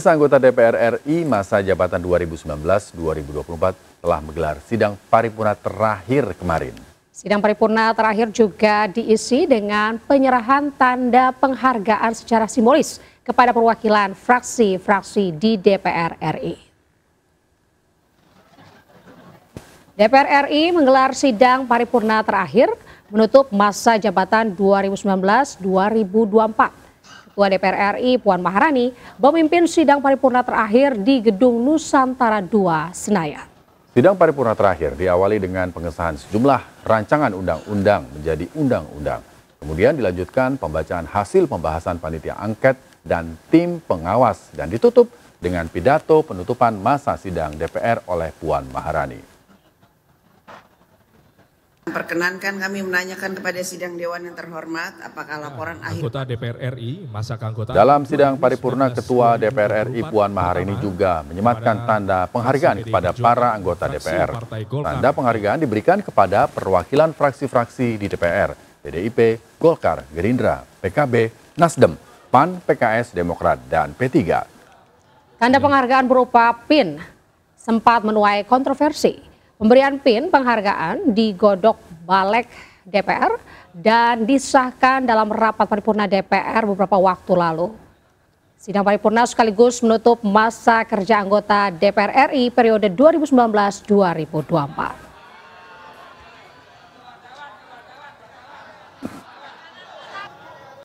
Anggota DPR RI masa jabatan 2019-2024 telah menggelar sidang paripurna terakhir kemarin. Sidang paripurna terakhir juga diisi dengan penyerahan tanda penghargaan secara simbolis kepada perwakilan fraksi-fraksi di DPR RI. DPR RI menggelar sidang paripurna terakhir menutup masa jabatan 2019-2024. Ketua DPR RI Puan Maharani memimpin sidang paripurna terakhir di Gedung Nusantara II Senayan. Sidang paripurna terakhir diawali dengan pengesahan sejumlah rancangan undang-undang menjadi undang-undang. Kemudian dilanjutkan pembacaan hasil pembahasan panitia angket dan tim pengawas dan ditutup dengan pidato penutupan masa sidang DPR oleh Puan Maharani. Perkenankan kami menanyakan kepada sidang dewan yang terhormat apakah ya, laporan nah, akhir anggota DPR RI masa keanggotaan Dalam sidang paripurna Ketua DPR RI Puan Maharani juga menyematkan tanda penghargaan kepada para anggota DPR. Tanda penghargaan diberikan kepada perwakilan fraksi-fraksi di DPR, PDIP, Golkar, Gerindra, PKB, Nasdem, PAN, PKS, Demokrat dan P3. Tanda penghargaan berupa PIN sempat menuai kontroversi Pemberian PIN penghargaan digodok balik DPR dan disahkan dalam rapat paripurna DPR beberapa waktu lalu. Sidang paripurna sekaligus menutup masa kerja anggota DPR RI periode 2019-2024.